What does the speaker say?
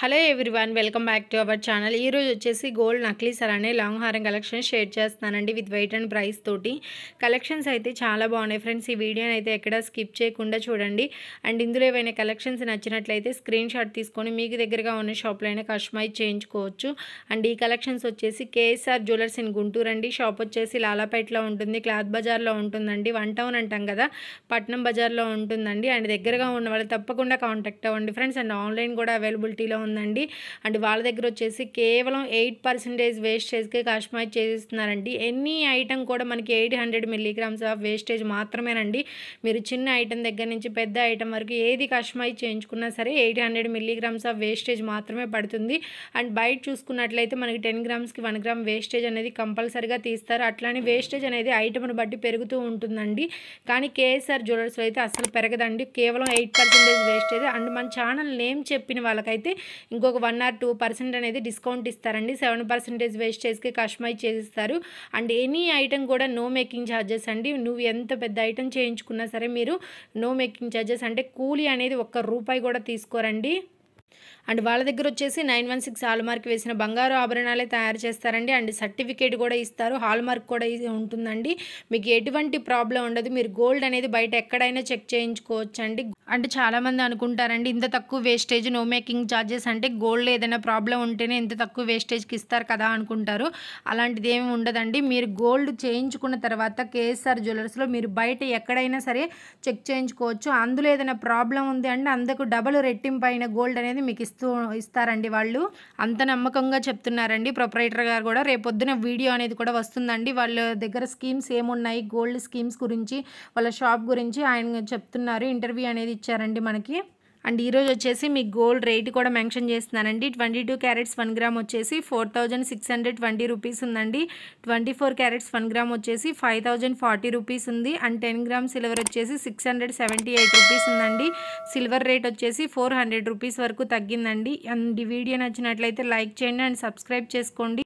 hello everyone welcome back to our channel ఈరోజు వచ్చేసి gold necklace అలానే లాంగ్ హారం కలెక్షన్ షేర్ చేస్తున్నానండి విత్ వైట్ అండ్ ప్రైస్ తోటి కలెక్షన్స్ అయితే చాలా బాగున్నాయి ఫ్రెండ్స్ ఈ వీడియోని అయితే ఎక్కడ స్కిప్ చేయకుండా చూడండి అండ్ ఇందులో ఏవైనా కలెక్షన్స్ నచ్చినట్లయితే స్క్రీన్ షాట్ తీసుకొని మీకు దగ్గరగా ఉన్న షాప్లో అయినా కస్టమైజ్ చేయించుకోవచ్చు అండ్ ఈ కలెక్షన్స్ వచ్చేసి కేఎస్ఆర్ జ్యువెలర్స్ ఇన్ గుంటూరు అండి షాప్ వచ్చేసి లాలాపేటలో ఉంటుంది క్లాత్ బజార్లో ఉంటుందండి వన్ టౌన్ అంటాం కదా పట్నం బజార్లో ఉంటుందండి అండ్ దగ్గరగా ఉన్న వాళ్ళు తప్పకుండా కాంటాక్ట్ అవ్వండి ఫ్రెండ్స్ అండ్ ఆన్లైన్ కూడా అవైలబిలిటీలో ఉందండి అండ్ వాళ్ళ దగ్గర వచ్చేసి కేవలం ఎయిట్ పర్సెంటేజ్ వేస్టేజ్కే కస్టమైజ్ చేసిస్తున్నారండి ఎనీ ఐటెం కూడా మనకి eight hundred milligrams of wastage మాత్రమేనండి మీరు చిన్న ఐటెం దగ్గర నుంచి పెద్ద ఐటెం వరకు ఏది కస్టమైజ్ చేయించుకున్నా సరే eight hundred milligrams of wastage మాత్రమే పడుతుంది అండ్ బయట చూసుకున్నట్లయితే మనకి టెన్ గ్రామ్స్కి వన్ గ్రామ్ వేస్టేజ్ అనేది కంపల్సరిగా తీస్తారు అట్లానే వేస్టేజ్ అనేది ఐటమ్ను బట్టి పెరుగుతూ ఉంటుందండి కానీ కేఎస్ఆర్ జ్యువెలర్స్లో అయితే అసలు పెరగదండి కేవలం ఎయిట్ పర్సెంటేజ్ వేస్టేజ్ అండ్ మన ఛానల్ నేమ్ చెప్పిన వాళ్ళకైతే ఇంకొక వన్ ఆర్ టూ పర్సెంట్ అనేది డిస్కౌంట్ ఇస్తారండి సెవెన్ పర్సెంటేజ్ వేస్టేజ్కి కస్టమైజ్ చేసిస్తారు అండ్ ఎనీ ఐటెం కూడా నో మేకింగ్ ఛార్జెస్ అండి నువ్వు ఎంత పెద్ద ఐటమ్ చేయించుకున్నా సరే మీరు నో మేకింగ్ ఛార్జెస్ అంటే కూలీ అనేది ఒక్క రూపాయి కూడా తీసుకోరండి అండ్ వాళ్ళ దగ్గర వచ్చేసి నైన్ వన్ సిక్స్ హాల్మార్క్ వేసిన బంగారు ఆభరణాలే తయారు చేస్తారండి అండ్ సర్టిఫికేట్ కూడా ఇస్తారు హాల్మార్క్ కూడా ఉంటుందండి మీకు ఎటువంటి ప్రాబ్లం ఉండదు మీరు గోల్డ్ అనేది బయట ఎక్కడైనా చెక్ చేయించుకోవచ్చు అండి అంటే చాలామంది అనుకుంటారండి ఇంత తక్కువ వేస్టేజ్ నో మేకింగ్ ఛార్జెస్ అంటే గోల్డ్ ఏదైనా ప్రాబ్లం ఉంటేనే ఇంత తక్కువ వేస్టేజ్కి ఇస్తారు కదా అనుకుంటారు అలాంటిది ఏమి ఉండదండి మీరు గోల్డ్ చేయించుకున్న తర్వాత కేఎస్ఆర్ జ్యువెలర్స్లో మీరు బయట ఎక్కడైనా సరే చెక్ చేయించుకోవచ్చు అందులో ఏదైనా ప్రాబ్లం ఉంది అంటే అందుకు డబుల్ రెట్టింపు అయిన గోల్డ్ అనేది రేట్ని మీకు ఇస్తూ ఇస్తారండి వాళ్ళు అంత నమ్మకంగా చెప్తున్నారండి ప్రొపరేటర్ గారు కూడా రేపొద్దున వీడియో అనేది కూడా వస్తుందండి వాళ్ళ దగ్గర స్కీమ్స్ ఏమున్నాయి గోల్డ్ స్కీమ్స్ గురించి వాళ్ళ షాప్ గురించి ఆయన చెప్తున్నారు ఇంటర్వ్యూ అనేది ఇచ్చారండి మనకి అండ్ ఈరోజు వచ్చేసి మీకు గోల్డ్ రేట్ కూడా మెన్షన్ చేస్తున్నానండి twenty two carats one gram వచ్చేసి four thousand six hundred twenty rupees ఉందండి twenty four carats one gram వచ్చేసి ఫైవ్ థౌజండ్ ఫార్టీ రూపీస్ ఉంది అండ్ టెన్ గ్రామ్ సిల్వర్ వచ్చేసి six hundred seventy eight rupees ఉందండి silver rate వచ్చేసి four hundred rupees వరకు తగ్గిందండి and ఈ వీడియో నచ్చినట్లయితే లైక్ చేయండి అండ్ సబ్స్క్రైబ్ చేసుకోండి